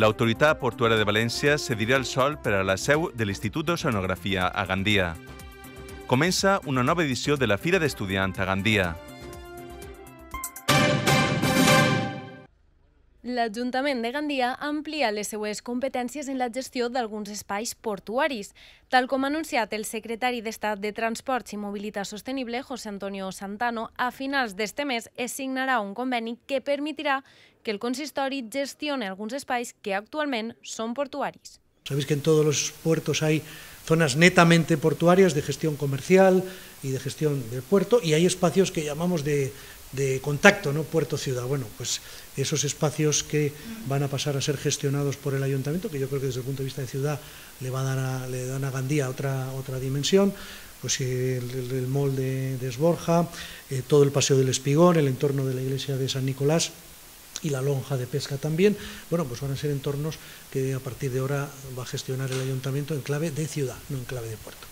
L'autoritat portuària de València cedirà el sol per a la seu de l'Institut d'Oceanografia a Gandia. Comença una nova edició de la Fira d'Estudiants a Gandia. l'Ajuntament de Gandia amplia les seues competències en la gestió d'alguns espais portuaris. Tal com ha anunciat el secretari d'Estat de Transports i Mobilitat Sostenible, José Antonio Santano, a finals d'este mes es signarà un conveni que permetirà que el consistori gestione alguns espais que actualment són portuaris. Sabéis que en todos los puertos hay zonas netamente portuarias de gestión comercial y de gestión del puerto y hay espacios que llamamos de de contacto, ¿no? Puerto-ciudad. Bueno, pues esos espacios que van a pasar a ser gestionados por el ayuntamiento, que yo creo que desde el punto de vista de ciudad le, va a dar le dan a Gandía otra, otra dimensión, pues eh, el, el, mall de, Esborja, eh, todo el Paseo del Espigón, el entorno de la iglesia de San Nicolás, y la lonja de pesca también, bueno, pues van a ser entornos que a partir de ahora va a gestionar el ayuntamiento en clave de ciudad, no en clave de puerto.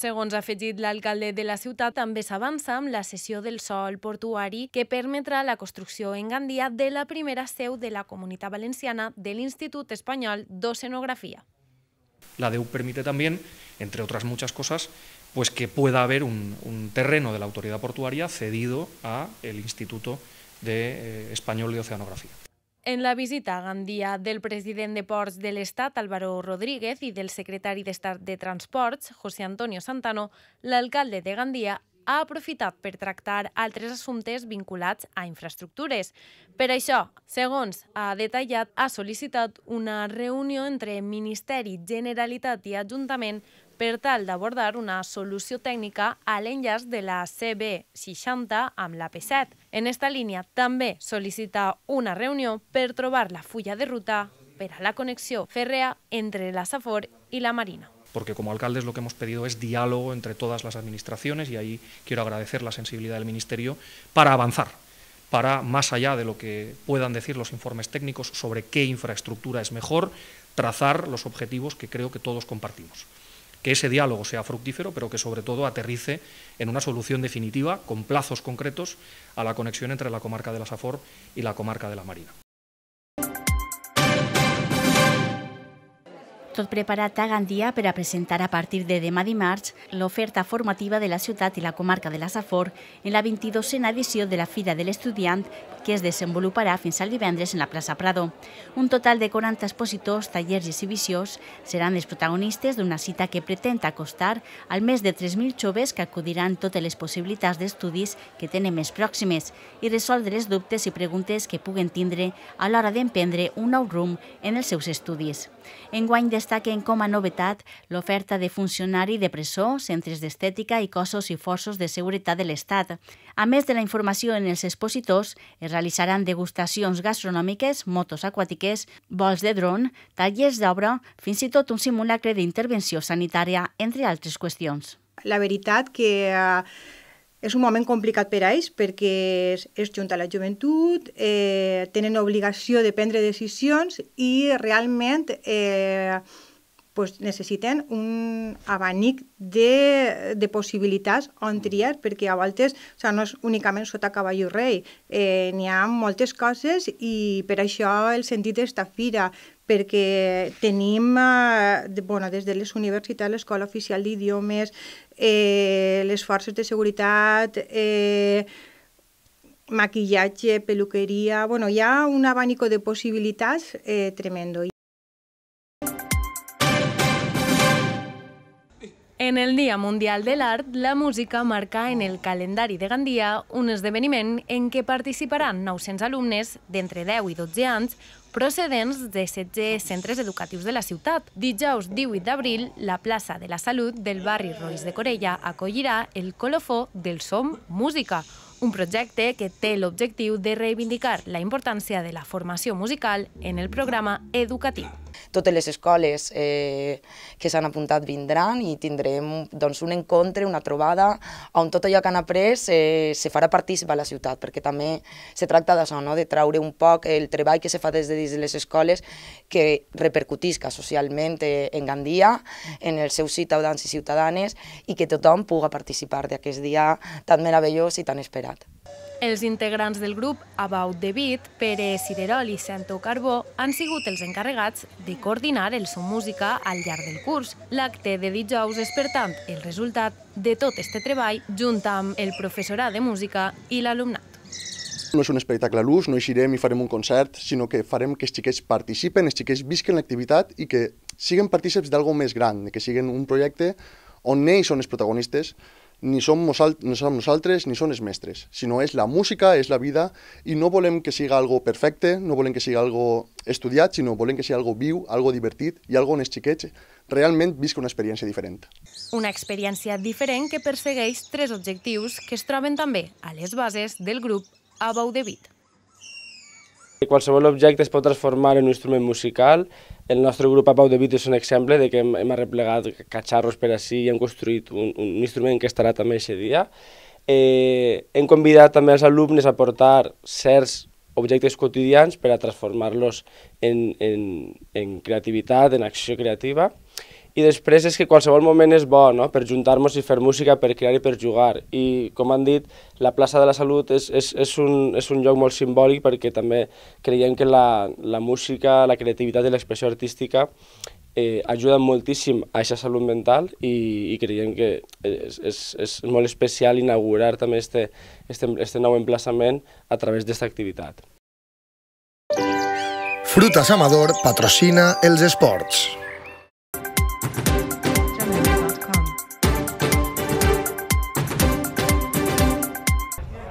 Segons ha afegit l'alcalde de la ciutat, també s'avança amb la cessió del sol portuari que permetrà la construcció en Gandia de la primera seu de la Comunitat Valenciana de l'Institut Espanyol d'Oceanografia. La DEU permite también, entre otras muchas cosas, pues que pueda haber un, un terreno de la autoridad portuaria cedido al Instituto de, eh, Español de Oceanografía. En la visita a Gandia del president de Ports de l'Estat, Álvaro Rodríguez, i del secretari d'Estat de Transports, José Antonio Santano, l'alcalde de Gandia ha aprofitat per tractar altres assumptes vinculats a infraestructures. Per això, segons ha detallat, ha sol·licitat una reunió entre Ministeri, Generalitat i Ajuntament per tal d'abordar una solució tècnica a l'enllaç de la CB60 amb la P7. En esta línia també sol·licita una reunió per trobar la fulla de ruta per a la connexió ferrea entre la Safor i la Marina. porque como alcaldes lo que hemos pedido es diálogo entre todas las administraciones y ahí quiero agradecer la sensibilidad del Ministerio para avanzar, para más allá de lo que puedan decir los informes técnicos sobre qué infraestructura es mejor, trazar los objetivos que creo que todos compartimos. Que ese diálogo sea fructífero, pero que sobre todo aterrice en una solución definitiva, con plazos concretos, a la conexión entre la comarca de la Safor y la comarca de la Marina. tot preparat a Gandia per a presentar a partir de demà dimarts l'oferta formativa de la ciutat i la comarca de la Safor en la 22a edició de la Fira de l'Estudiant que es desenvoluparà fins al divendres en la plaça Prado. Un total de 40 expositors, tallers i exhibicions seran els protagonistes d'una cita que pretén acostar al més de 3.000 joves que acudiran totes les possibilitats d'estudis que tenen més pròximes i resoldre els dubtes i preguntes que puguen tindre a l'hora d'emprendre un nou rumb en els seus estudis. Enguany destaquen com a novetat l'oferta de funcionari de presó, centres d'estètica i cossos i forços de seguretat de l'Estat. A més de la informació en els expositors, es realitzaran degustacions gastronòmiques, motos aquàtiques, vols de dron, tallers d'obra, fins i tot un simulacre d'intervenció sanitària, entre altres qüestions. La veritat que... Eh és un moment complicat per a ells perquè és, és junta a la joventut, eh, tenen obligació de prendre decisions i realment eh, pues necessiten un abanic de, de possibilitats on mm. triar, perquè a voltes o sea, no és únicament sota cavall i rei, eh, n'hi ha moltes coses i per això el sentit d'esta fira, perquè tenim, eh, bueno, des de les universitats, l'Escola Oficial d'Idiomes, eh, les forces de seguretat, eh, maquillatge, peluqueria... Bueno, hi ha un abanico de possibilitats eh, tremendo. En el Dia Mundial de l'Art, la música marca en el calendari de Gandia un esdeveniment en què participaran 900 alumnes d'entre 10 i 12 anys procedents de 16 centres educatius de la ciutat. Dijous 18 d'abril, la plaça de la Salut del barri Rois de Corella acollirà el colofó del Som Música, un projecte que té l'objectiu de reivindicar la importància de la formació musical en el programa educatiu totes les escoles eh, que s'han apuntat vindran i tindrem doncs, un encontre, una trobada, on tot allò que han après eh, se farà participar a la ciutat, perquè també se tracta d'això, no? de traure un poc el treball que se fa des de dins les escoles que repercutisca socialment eh, en Gandia, en els seus ciutadans i ciutadanes, i que tothom puga participar d'aquest dia tan meravellós i tan esperat. Els integrants del grup About the Beat, Pere Cirerol i Santo Carbó, han sigut els encarregats de coordinar el seu música al llarg del curs. L'acte de dijous és, per tant, el resultat de tot este treball junt amb el professorat de música i l'alumnat. No és un espectacle a l'ús, no eixirem i farem un concert, sinó que farem que els xiquets participen, els xiquets visquen l'activitat i que siguin partíceps d'algo més gran, que siguin un projecte on ells són els protagonistes, ni som, no som nosaltres ni són els mestres, sinó és la música, és la vida, i no volem que siga algo perfecte, no volem que siga algo estudiat, sinó volem que sigui algo viu, algo divertit i algo on els xiquets realment visca una experiència diferent. Una experiència diferent que persegueix tres objectius que es troben també a les bases del grup Abau de Vit. Qualsevol objecte es pot transformar en un instrument musical el nostre grup a Pau de Vit és un exemple de que hem, hem arreplegat catxarros per així i hem construït un, un instrument que estarà també aquest dia. Eh, hem convidat també els alumnes a portar certs objectes quotidians per a transformar-los en, en, en creativitat, en acció creativa i després és que qualsevol moment és bo no? per juntar-nos i fer música, per crear i per jugar. I, com han dit, la plaça de la Salut és, és, és, un, és un lloc molt simbòlic perquè també creiem que la, la música, la creativitat i l'expressió artística eh, ajuden moltíssim a aquesta salut mental i, i creiem que és, és, és molt especial inaugurar també este, este, este nou emplaçament a través d'esta activitat. Frutas Amador patrocina els esports.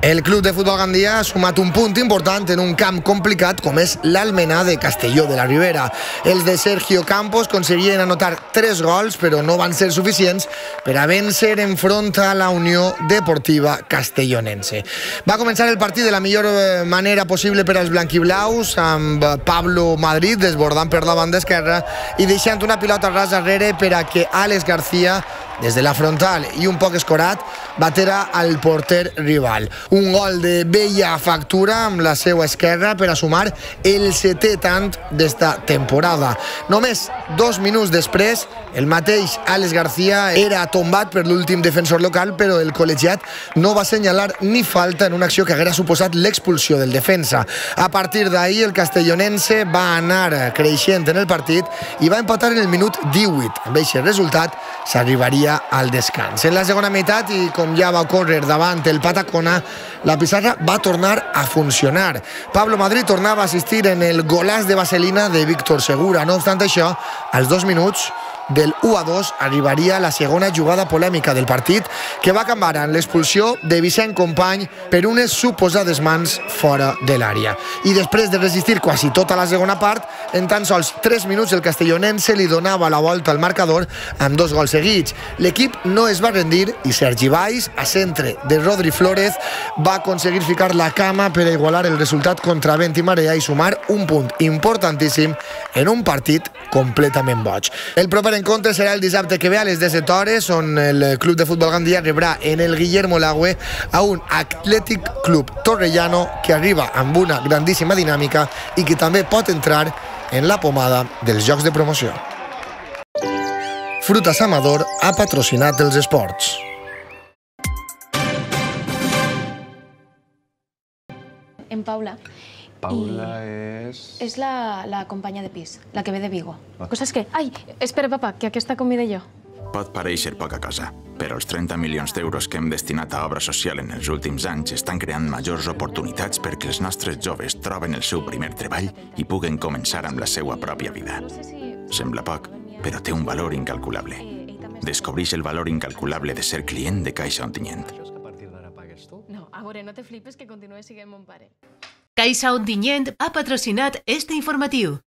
El club de futbol Gandia ha sumat un punt important en un camp complicat com és l'Almenar de Castelló de la Ribera. Els de Sergio Campos aconseguien anotar tres gols, però no van ser suficients per a vèncer enfront a la Unió Deportiva Castellonense. Va començar el partit de la millor eh, manera possible per als blanquiblaus, amb Pablo Madrid desbordant per la banda esquerra i deixant una pilota ras darrere per a que Àlex García, des de la frontal i un poc escorat, batera al porter rival. Un gol de bella factura amb la seva esquerra per a sumar el setè tant d'esta temporada. Només dos minuts després, el mateix Àlex García era tombat per l'últim defensor local, però el col·legiat no va assenyalar ni falta en una acció que haguera suposat l'expulsió del defensa. A partir d'ahir, el castellonense va anar creixent en el partit i va empatar en el minut 18. Amb aquest resultat s'arribaria al descans. En la segona meitat, i com ja va córrer davant el Patacona, la pissarra va tornar a funcionar. Pablo Madrid tornava a assistir en el golaç de vaselina de Víctor Segura. No obstant això, als dos minuts, del 1 a 2 arribaria la segona jugada polèmica del partit que va acabar en l'expulsió de Vicent Company per unes suposades mans fora de l'àrea. I després de resistir quasi tota la segona part, en tan sols 3 minuts el castellonense li donava la volta al marcador amb dos gols seguits. L'equip no es va rendir i Sergi Valls, a centre de Rodri Flores, va aconseguir ficar la cama per a igualar el resultat contra vent i marea i sumar un punt importantíssim en un partit completament boig. El proper l'encontre serà el dissabte que ve a les 17 hores, on el club de futbol gandia rebrà en el Guillermo Lagüe a un Athletic Club Torrellano que arriba amb una grandíssima dinàmica i que també pot entrar en la pomada dels jocs de promoció. Frutas Amador ha patrocinat els esports. En Paula. Paula I és... És la, la companya de pis, la que ve de Vigo. Ah. Coses que... Ai, espera, papa, que aquesta convida jo. Pot pareixer poca cosa, però els 30 milions d'euros que hem destinat a obra social en els últims anys estan creant majors oportunitats perquè els nostres joves troben el seu primer treball i puguen començar amb la seva pròpia vida. Sembla poc, però té un valor incalculable. Descobreix el valor incalculable de ser client de Caixa Ontinyent. No, a veure, no te flipes que continues siguent mon pare. Caixa ha patrocinat este informatiu.